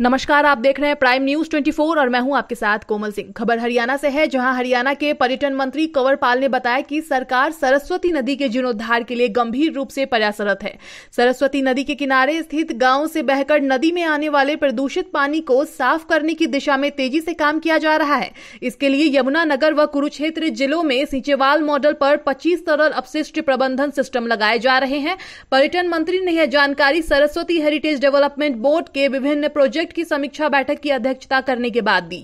नमस्कार आप देख रहे हैं प्राइम न्यूज 24 और मैं हूं आपके साथ कोमल सिंह खबर हरियाणा से है जहां हरियाणा के पर्यटन मंत्री कंवर पाल ने बताया कि सरकार सरस्वती नदी के जीर्णोद्वार के लिए गंभीर रूप से प्रयासरत है सरस्वती नदी के किनारे स्थित गाँव से बहकर नदी में आने वाले प्रदूषित पानी को साफ करने की दिशा में तेजी से काम किया जा रहा है इसके लिए यमुनानगर व कुरुक्षेत्र जिलों में सिंचेवाल मॉडल पर पच्चीस तरल अपशिष्ट प्रबंधन सिस्टम लगाए जा रहे हैं पर्यटन मंत्री ने यह जानकारी सरस्वती हेरिटेज डेवलपमेंट बोर्ड के विभिन्न प्रोजेक्ट प्रोजेक्ट की समीक्षा बैठक की अध्यक्षता करने के बाद दी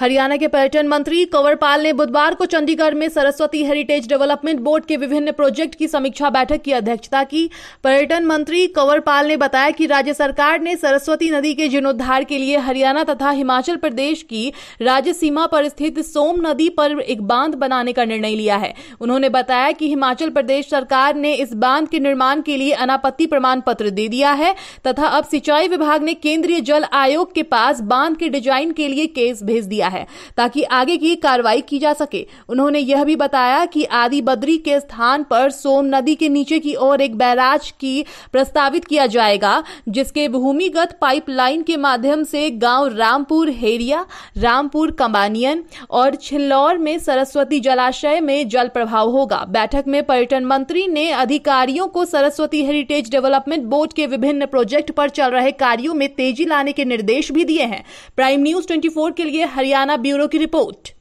हरियाणा के पर्यटन मंत्री कंवरपाल ने बुधवार को चंडीगढ़ में सरस्वती हेरिटेज डेवलपमेंट बोर्ड के विभिन्न प्रोजेक्ट की समीक्षा बैठक की अध्यक्षता की पर्यटन मंत्री कंवर पाल ने बताया कि राज्य सरकार ने सरस्वती नदी के जीर्णोद्वार के लिए हरियाणा तथा हिमाचल प्रदेश की राज्य सीमा पर स्थित सोम नदी पर एक बांध बनाने का निर्णय लिया है उन्होंने बताया कि हिमाचल प्रदेश सरकार ने इस बांध के निर्माण के लिए अनापत्ति प्रमाण पत्र दे दिया है तथा अब सिंचाई विभाग ने केंद्रीय जल आयोग के पास बांध के डिजाइन के लिए केस भेज दिया किया है ताकि आगे की कार्रवाई की जा सके उन्होंने यह भी बताया कि आदि बद्री के स्थान पर सोम नदी के नीचे की ओर एक बैराज की प्रस्तावित किया जाएगा जिसके भूमिगत पाइपलाइन के माध्यम से गांव रामपुर हेरिया रामपुर कंबानियन और छिल्लौर में सरस्वती जलाशय में जल प्रभाव होगा बैठक में पर्यटन मंत्री ने अधिकारियों को सरस्वती हेरिटेज डेवलपमेंट बोर्ड के विभिन्न प्रोजेक्ट पर चल रहे कार्यो में तेजी लाने के निर्देश भी दिए हैं प्राइम न्यूज ट्वेंटी के लिए हरियाणा हरियाणा ब्यूरो की रिपोर्ट